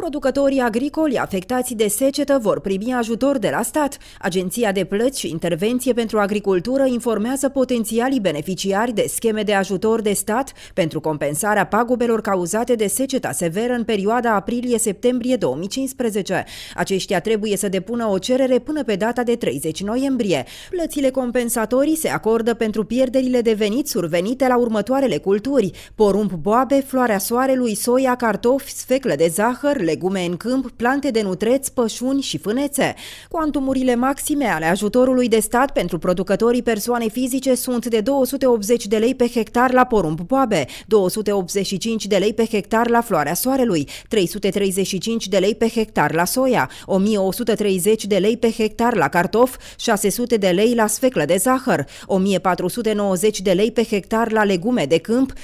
Producătorii agricoli afectați de secetă vor primi ajutor de la stat. Agenția de plăți și intervenție pentru agricultură informează potențialii beneficiari de scheme de ajutor de stat pentru compensarea pagubelor cauzate de seceta severă în perioada aprilie-septembrie 2015. Aceștia trebuie să depună o cerere până pe data de 30 noiembrie. Plățile compensatorii se acordă pentru pierderile de venit survenite la următoarele culturi, porumb boabe, floarea soarelui, soia, cartofi, sfeclă de zahăr, legume în câmp, plante de nutreți, pășuni și fânețe. Cuantumurile maxime ale ajutorului de stat pentru producătorii persoane fizice sunt de 280 de lei pe hectar la porumb boabe, 285 de lei pe hectar la floarea soarelui, 335 de lei pe hectar la soia, 1130 de lei pe hectar la cartof, 600 de lei la sfeclă de zahăr, 1490 de lei pe hectar la legume de câmp, 225,5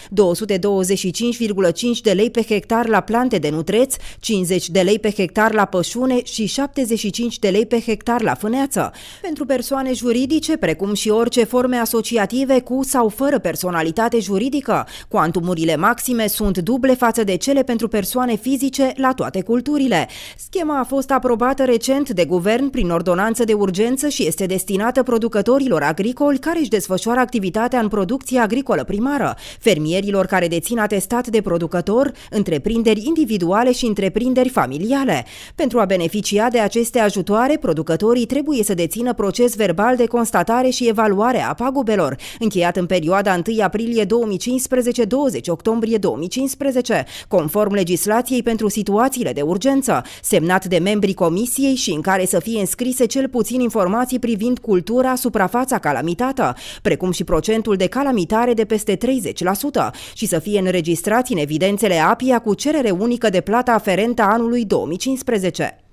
de lei pe hectar la plante de nutreți, 50 de lei pe hectar la pășune și 75 de lei pe hectar la fâneață. Pentru persoane juridice, precum și orice forme asociative cu sau fără personalitate juridică, cuantumurile maxime sunt duble față de cele pentru persoane fizice la toate culturile. Schema a fost aprobată recent de guvern prin ordonanță de urgență și este destinată producătorilor agricoli care își desfășoară activitatea în producție agricolă primară, fermierilor care dețin atestat de producător, întreprinderi individuale și întreprinderi întreprinderi familiale. Pentru a beneficia de aceste ajutoare, producătorii trebuie să dețină proces verbal de constatare și evaluare a pagubelor, încheiat în perioada 1 aprilie 2015-20 octombrie 2015, conform legislației pentru situațiile de urgență, semnat de membrii comisiei și în care să fie înscrise cel puțin informații privind cultura, suprafața calamitată, precum și procentul de calamitare de peste 30% și să fie înregistrați în evidențele APIA cu cerere unică de plată aferentă curent a anului 2015.